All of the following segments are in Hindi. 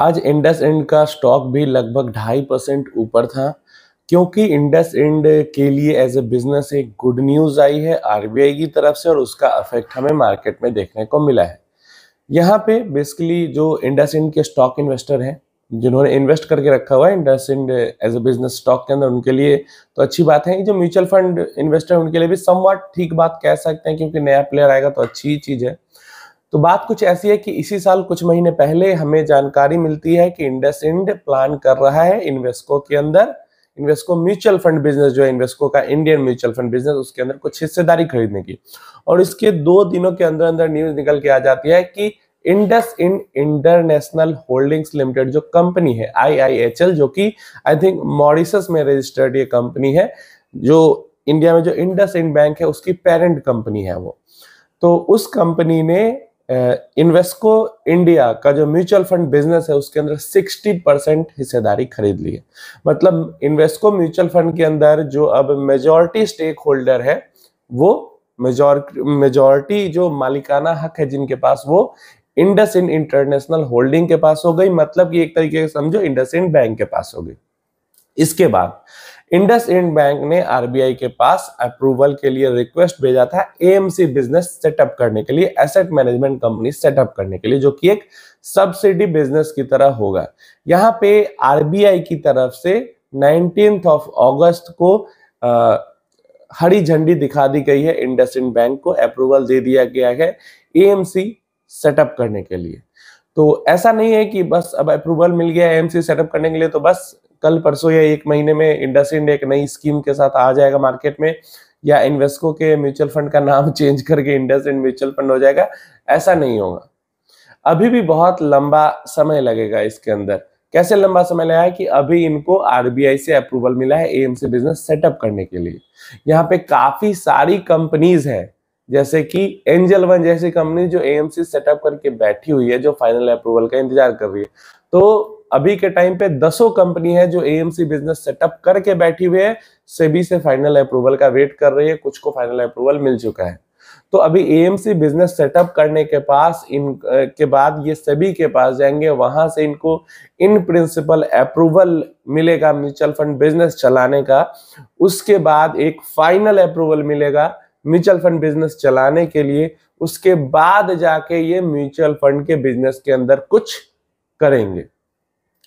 आज इंडस इंड का स्टॉक भी लगभग ढाई परसेंट ऊपर था क्योंकि इंडस इंड के लिए एज ए बिजनेस एक गुड न्यूज़ आई है आरबीआई की तरफ से और उसका अफेक्ट हमें मार्केट में देखने को मिला है यहाँ पे बेसिकली जो इंडस इंड के स्टॉक इन्वेस्टर हैं जिन्होंने इन्वेस्ट करके रखा हुआ है IndusInd as a business stock के अंदर उनके लिए तो अच्छी बात है जो म्यूचुअल फंड इन्वेस्टर उनके लिए भी समवाट ठीक बात कह सकते हैं क्योंकि नया प्लेयर आएगा तो अच्छी ही चीज़ है तो बात कुछ ऐसी है कि इसी साल कुछ महीने पहले हमें जानकारी मिलती है कि इंडस इंड प्लान कर रहा है इन्वेस्को के अंदर इन्वेस्को म्यूचुअल फंड बिजनेस जो है इन्वेस्को का इंडियन म्यूचुअल फंड बिजनेस उसके अंदर कुछ हिस्सेदारी खरीदने की और इसके दो दिनों के अंदर अंदर न्यूज निकल के आ जाती है कि IndusInd international holdings limited जो कंपनी है आईआईएचएल जो कि आई थिंक मॉरिसस में रजिस्टर्ड ये कंपनी है जो इंडिया में जो इंडस इंड बैंक है उसकी पेरेंट कंपनी है वो तो उस कंपनी ने इन्वेस्को इंडिया का जो म्यूचुअल फंड बिजनेस है उसके अंदर 60 परसेंट हिस्सेदारी खरीद ली है मतलब इन्वेस्को म्यूचुअल फंड के अंदर जो अब मेजॉरिटी स्टेक होल्डर है वो मेजोर मेजॉरिटी जो मालिकाना हक है जिनके पास वो इंडस इंड इंटरनेशनल होल्डिंग के पास हो गई मतलब कि एक तरीके से समझो इंडस इंड बैंक के पास हो गई इसके बाद इंडस इंड बैंक ने आरबीआई के पास अप्रूवल के लिए रिक्वेस्ट भेजा था एएमसी बिजनेस सेटअप करने के लिए एसेट मैनेजमेंट कंपनी सेटअप करने के लिए जो कि एक सब्सिडी बिजनेस की तरह होगा यहाँ पे आरबीआई की तरफ से नाइनटीन ऑफ अगस्त को आ, हरी झंडी दिखा दी गई है इंडस इंड बैंक को अप्रूवल दे दिया गया है एएमसी सेटअप करने के लिए तो ऐसा नहीं है कि बस अब अप्रूवल मिल गया एएमसी सेटअप करने के लिए तो बस कल परसों या एक महीने में इंडसइंड एक नई स्कीम के साथ आ जाएगा मार्केट में या इन्वेस्को के म्यूचुअल फंड का नाम चेंज करके इंडसइंड म्यूचुअल फंड हो जाएगा ऐसा नहीं होगा अभी भी बहुत लंबा समय लगेगा इसके अंदर कैसे लंबा समय लगा है कि अभी इनको आरबीआई से अप्रूवल मिला है एएमसी बिजनेस सेटअप करने के लिए यहाँ पे काफी सारी कंपनीज हैं जैसे कि एंजल वन जैसी कंपनी जो एएमसी सेटअप करके बैठी हुई है जो फाइनल अप्रूवल का इंतजार कर रही है तो अभी के टाइम पे दसों कंपनी है जो एएमसी बिजनेस सेटअप करके बैठी हुई है सेबी से फाइनल अप्रूवल का वेट कर रही है कुछ को फाइनल अप्रूवल मिल चुका है तो अभी एएमसी बिजनेस सेटअप करने के पास इन के बाद ये सभी के पास जाएंगे वहां से इनको इन प्रिंसिपल अप्रूवल मिलेगा म्यूचुअल फंड बिजनेस चलाने का उसके बाद एक फाइनल अप्रूवल मिलेगा म्यूचुअल फंड बिजनेस चलाने के लिए उसके बाद जाके ये म्यूचुअल फंड के बिजनेस के अंदर कुछ करेंगे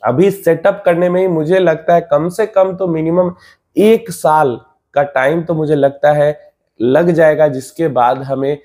अभी सेटअप करने में ही मुझे लगता है कम से कम तो मिनिमम एक साल का टाइम तो मुझे लगता है लग जाएगा जिसके बाद हमें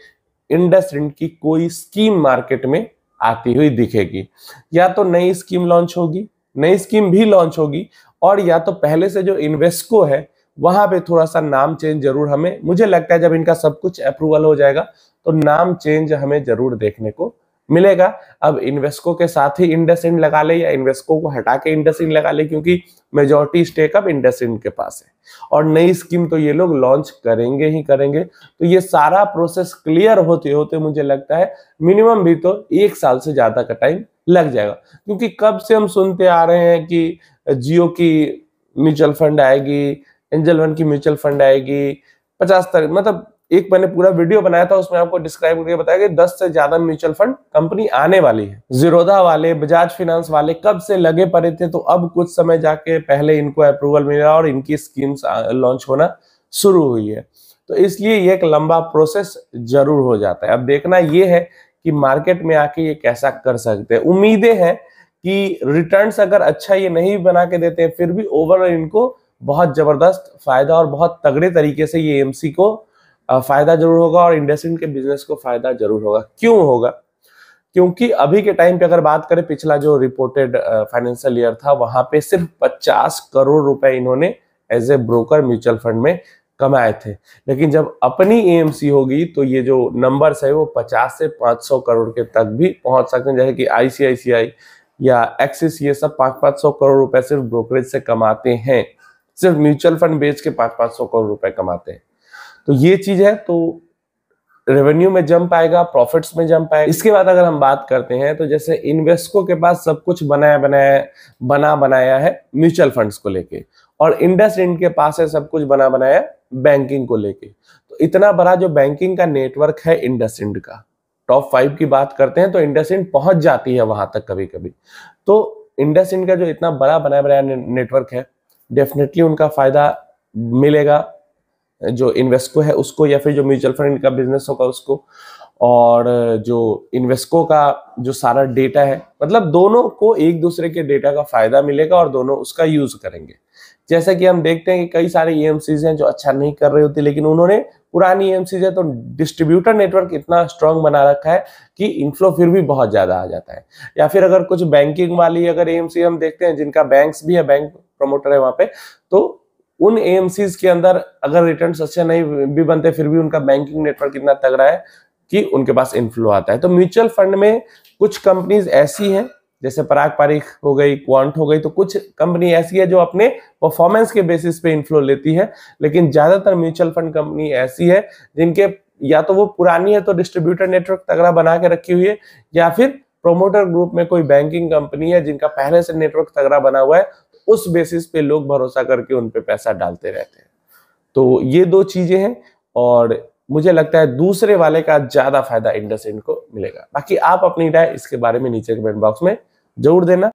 इंडस इंड की कोई स्कीम मार्केट में आती हुई दिखेगी या तो नई स्कीम लॉन्च होगी नई स्कीम भी लॉन्च होगी और या तो पहले से जो इन्वेस्को है वहां पे थोड़ा सा नाम चेंज जरूर हमें मुझे लगता है जब इनका सब कुछ अप्रूवल हो जाएगा तो नाम चेंज हमें जरूर देखने को मिलेगा अब इन्वेस्को के साथ ही इंड लगा ले या इन्वेस्को को हटा के इंड लगा ले क्योंकि मेजोरिटी स्टेक अब इंड के पास है और नई स्कीम तो ये लोग लॉन्च करेंगे ही करेंगे तो ये सारा प्रोसेस क्लियर होते होते मुझे लगता है मिनिमम भी तो एक साल से ज्यादा का टाइम लग जाएगा क्योंकि कब से हम सुनते आ रहे हैं कि जियो की म्यूचुअल फंड आएगी एंजल वन की म्यूचुअल फंड आएगी पचास तरह मतलब एक मैंने पूरा वीडियो बनाया था उसमें आपको डिस्क्राइब करके बताया कि 10 से ज्यादा म्यूचुअल फंड कंपनी आने वाली है जीरोधा वाले बजाज फिनेंस वाले कब से लगे पड़े थे तो अब कुछ समय जाके पहले इनको अप्रूवल मिला और इनकी स्कीम्स लॉन्च होना शुरू हुई है तो इसलिए ये एक लंबा प्रोसेस जरूर हो जाता है अब देखना ये है कि मार्केट में आके ये कैसा कर सकते हैं उम्मीदें हैं कि रिटर्न अगर अच्छा ये नहीं बना के देते फिर भी ओवरऑल इनको बहुत ज़बरदस्त फ़ायदा और बहुत तगड़े तरीके से ये एम को फ़ायदा ज़रूर होगा और इंडस्ट्री के बिजनेस को फ़ायदा ज़रूर होगा क्यों होगा क्योंकि अभी के टाइम पे अगर बात करें पिछला जो रिपोर्टेड फाइनेंशियल ईयर था वहां पे सिर्फ 50 करोड़ रुपए इन्होंने as a broker mutual fund में कमाए थे लेकिन जब अपनी एएमसी होगी तो ये जो नंबर्स है वो 50 से 500 करोड़ के तक भी पहुंच सकते हैं जैसे कि आईसीआईसीआई या एक्सिस ये सब पाँच पाँच सौ करोड़ रुपए सिर्फ ब्रोकरेज से कमाते हैं सिर्फ म्यूचुअल फंड बेच के पांच पांच सौ करोड़ रुपए कमाते हैं तो ये चीज है तो रेवेन्यू में जम आएगा प्रॉफिट्स में जम आएगा इसके बाद अगर हम बात करते हैं तो जैसे इन्वेस्टको के पास सब कुछ बनाया बनाया बना बनाया है म्यूचुअल फंड्स को लेके और इंडस इंड के पास है सब कुछ बना बनाया बैंकिंग को लेके तो इतना बड़ा जो बैंकिंग का नेटवर्क है इंडस इंड का टॉप फाइव की बात करते हैं तो इंडस इंड पहुंच जाती है वहां तक कभी कभी तो इंडस इंड का जो इतना बड़ा बनाया बनाया नेटवर्क है डेफिनेटली उनका फायदा मिलेगा जो इन्वेस्को है उसको या फिर जो म्यूचुअल फंड का बिजनेस होगा उसको और जो इन्वेस्को का जो सारा डेटा है मतलब दोनों को एक दूसरे के डेटा का फायदा मिलेगा और दोनों उसका यूज करेंगे जैसा कि हम देखते हैं कि कई सारे ई e हैं जो अच्छा नहीं कर रही होती लेकिन उन्होंने पुरानी ई e है तो डिस्ट्रीब्यूटर नेटवर्क इतना स्ट्रांग बना रखा है कि इनफ्लो फिर भी बहुत ज़्यादा आ जाता है या फिर अगर कुछ बैंकिंग वाली अगर ई e हम देखते हैं जिनका बैंक्स भी है बैंक प्रमोटर है वहां पे तो उन एएमसीज के अंदर अगर रिटर्न अच्छे नहीं भी बनते फिर भी उनका बैंकिंग नेटवर्क इतना तगड़ा है कि उनके पास इनफ्लो आता है तो म्यूचुअल फंड में कुछ कंपनीज ऐसी हैं जैसे पराग पारिक हो गई क्वांट हो गई तो कुछ कंपनी ऐसी है जो अपने परफॉर्मेंस के बेसिस पे इनफ्लो लेती है लेकिन ज्यादातर म्यूचुअल फंड कंपनी ऐसी है जिनके या तो वो पुरानी है तो डिस्ट्रीब्यूटर नेटवर्क तगड़ा बना के रखी हुई है या फिर प्रोमोटर ग्रुप में कोई बैंकिंग कंपनी है जिनका पहले से नेटवर्क तगड़ा बना हुआ है उस बेसिस पे लोग भरोसा करके उन पे पैसा डालते रहते हैं तो ये दो चीजें हैं और मुझे लगता है दूसरे वाले का ज्यादा फायदा इंडस को मिलेगा बाकी आप अपनी राय इसके बारे में नीचे कमेंट बॉक्स में जरूर देना